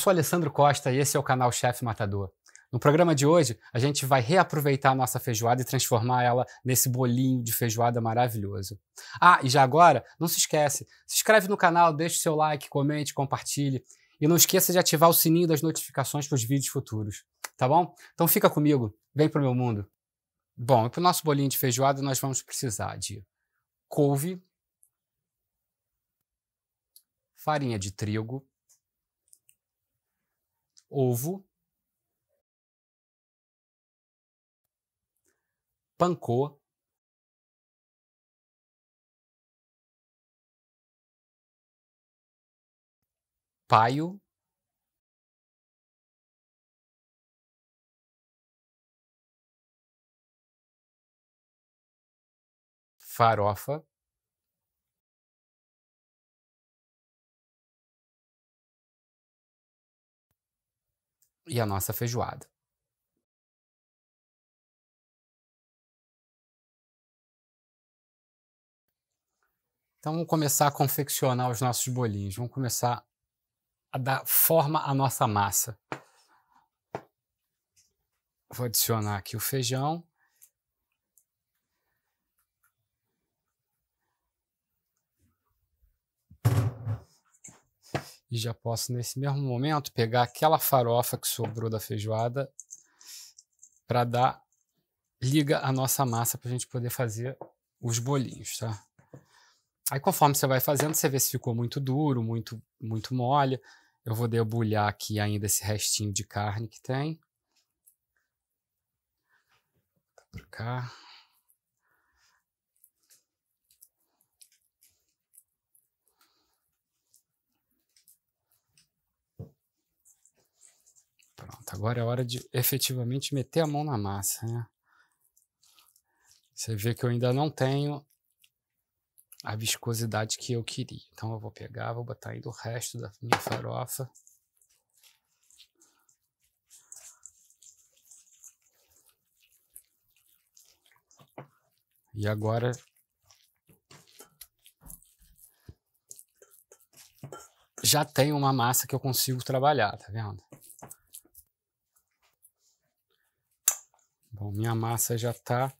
sou Alessandro Costa e esse é o canal Chefe Matador. No programa de hoje, a gente vai reaproveitar a nossa feijoada e transformar ela nesse bolinho de feijoada maravilhoso. Ah, e já agora, não se esquece, se inscreve no canal, deixe o seu like, comente, compartilhe e não esqueça de ativar o sininho das notificações para os vídeos futuros, tá bom? Então fica comigo, vem para o meu mundo. Bom, para o nosso bolinho de feijoada nós vamos precisar de couve, farinha de trigo, ovo, pancô, paio, farofa, e a nossa feijoada. Então vamos começar a confeccionar os nossos bolinhos, vamos começar a dar forma à nossa massa. Vou adicionar aqui o feijão. E já posso, nesse mesmo momento, pegar aquela farofa que sobrou da feijoada para dar liga à nossa massa para a gente poder fazer os bolinhos, tá? Aí, conforme você vai fazendo, você vê se ficou muito duro, muito, muito mole. Eu vou debulhar aqui ainda esse restinho de carne que tem. por cá. pronto, agora é hora de efetivamente meter a mão na massa, né? Você vê que eu ainda não tenho a viscosidade que eu queria. Então eu vou pegar, vou botar aí o resto da minha farofa. E agora já tem uma massa que eu consigo trabalhar, tá vendo? minha massa já está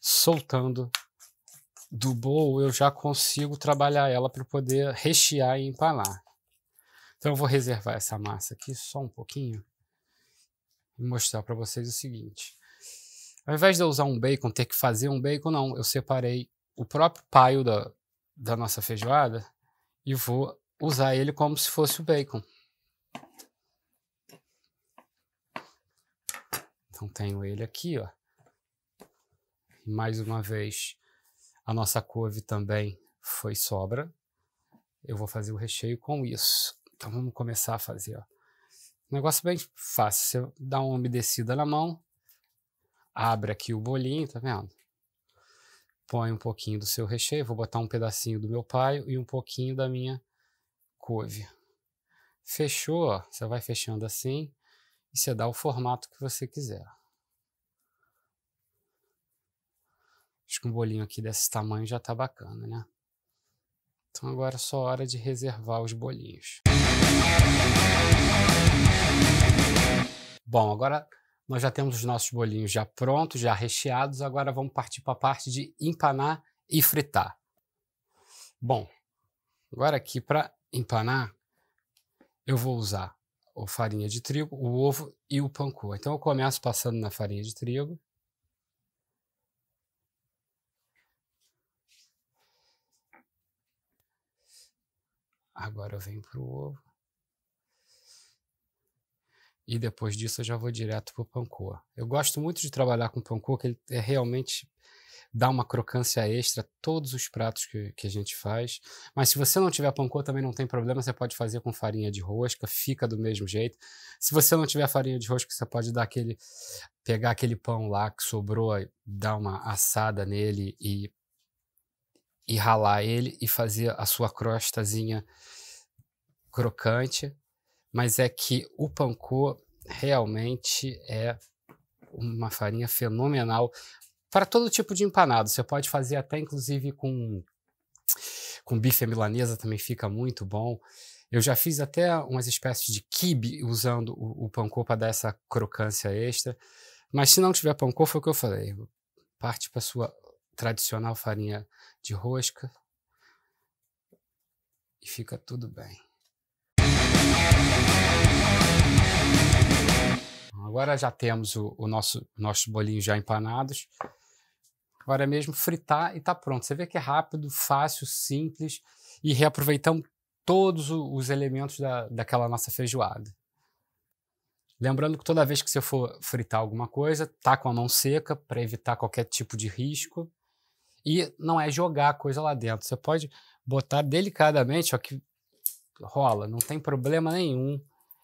soltando do bowl, eu já consigo trabalhar ela para poder rechear e empalar. Então eu vou reservar essa massa aqui só um pouquinho e mostrar para vocês o seguinte. Ao invés de eu usar um bacon, ter que fazer um bacon, não. Eu separei o próprio paio da, da nossa feijoada e vou usar ele como se fosse o bacon. Então tenho ele aqui, ó. mais uma vez, a nossa couve também foi sobra. Eu vou fazer o recheio com isso. Então vamos começar a fazer, ó. Negócio bem fácil. Você dá uma umedecida na mão, abre aqui o bolinho, tá vendo? Põe um pouquinho do seu recheio. Vou botar um pedacinho do meu paio e um pouquinho da minha couve. Fechou, ó. Você vai fechando assim e você dá o formato que você quiser. Acho que um bolinho aqui desse tamanho já está bacana, né? Então agora é só hora de reservar os bolinhos. Bom, agora nós já temos os nossos bolinhos já prontos, já recheados. Agora vamos partir para a parte de empanar e fritar. Bom, agora aqui para empanar, eu vou usar farinha de trigo, o ovo e o pancô. Então eu começo passando na farinha de trigo. Agora eu venho para o ovo. E depois disso eu já vou direto para o pancô. Eu gosto muito de trabalhar com pancô, que ele é realmente dá uma crocância extra a todos os pratos que, que a gente faz. Mas se você não tiver pancô, também não tem problema, você pode fazer com farinha de rosca, fica do mesmo jeito. Se você não tiver farinha de rosca, você pode dar aquele, pegar aquele pão lá que sobrou, dar uma assada nele e, e ralar ele e fazer a sua crostazinha crocante. Mas é que o pancô realmente é uma farinha fenomenal para todo tipo de empanado. Você pode fazer até inclusive com com bife milanesa também fica muito bom. Eu já fiz até umas espécies de kibe usando o, o pancô para dar essa crocância extra. Mas se não tiver pancô, foi o que eu falei. Parte para sua tradicional farinha de rosca e fica tudo bem. Agora já temos o, o nosso, nosso bolinho já empanados. Agora é mesmo fritar e tá pronto. Você vê que é rápido, fácil, simples e reaproveitamos todos os elementos da, daquela nossa feijoada. Lembrando que toda vez que você for fritar alguma coisa, tá com a mão seca para evitar qualquer tipo de risco. E não é jogar a coisa lá dentro. Você pode botar delicadamente, ó, que rola, não tem problema nenhum.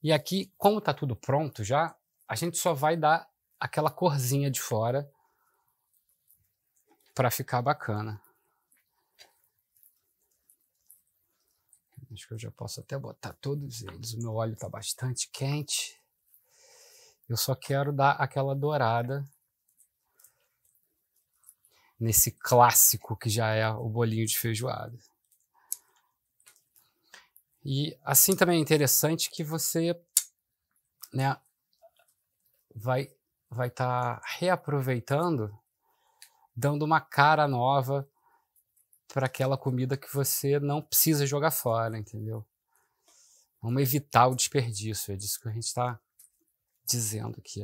E aqui, como tá tudo pronto já, a gente só vai dar aquela corzinha de fora para ficar bacana. Acho que eu já posso até botar todos eles. O meu óleo está bastante quente. Eu só quero dar aquela dourada nesse clássico que já é o bolinho de feijoada. E assim também é interessante que você né, vai vai estar tá reaproveitando dando uma cara nova para aquela comida que você não precisa jogar fora, entendeu? Vamos evitar o desperdício, é disso que a gente está dizendo aqui.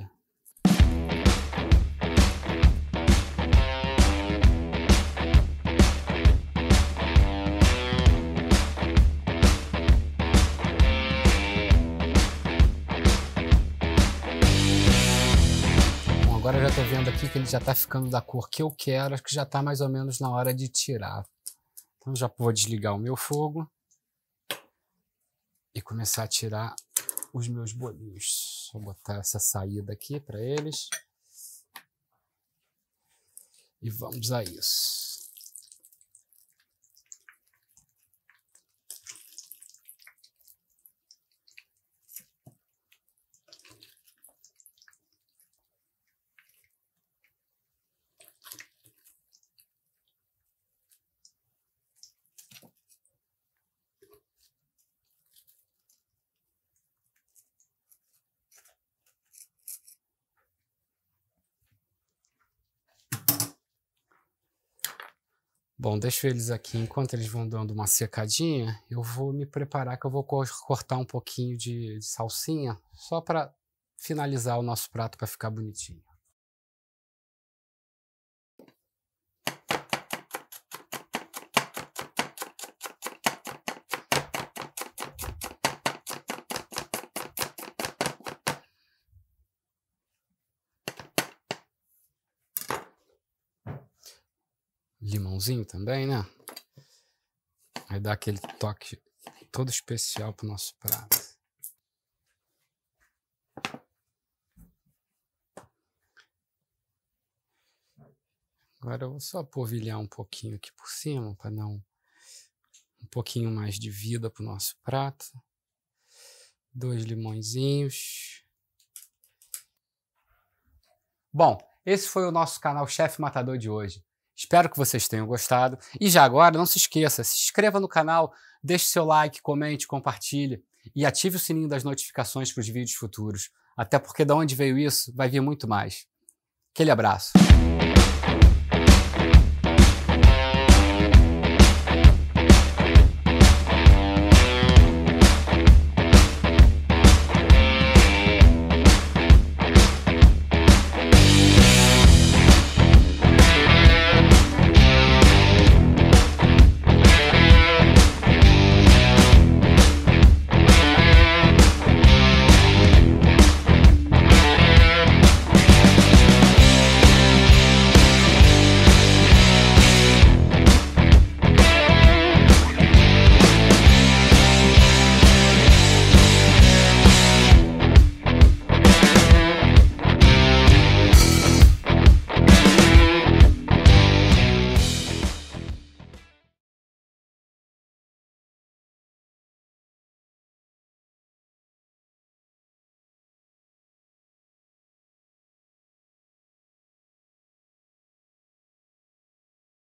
agora já estou vendo aqui que ele já está ficando da cor que eu quero, acho que já está mais ou menos na hora de tirar. Então já vou desligar o meu fogo e começar a tirar os meus bolinhos. Vou botar essa saída aqui para eles. E vamos a isso. Bom, deixo eles aqui. Enquanto eles vão dando uma secadinha, eu vou me preparar que eu vou cortar um pouquinho de, de salsinha, só para finalizar o nosso prato para ficar bonitinho. limãozinho também, né? Vai dar aquele toque todo especial pro nosso prato. Agora eu vou só polvilhar um pouquinho aqui por cima para dar um, um pouquinho mais de vida pro nosso prato. Dois limõezinhos. Bom, esse foi o nosso canal Chefe Matador de hoje. Espero que vocês tenham gostado. E já agora, não se esqueça, se inscreva no canal, deixe seu like, comente, compartilhe e ative o sininho das notificações para os vídeos futuros. Até porque de onde veio isso, vai vir muito mais. Aquele abraço.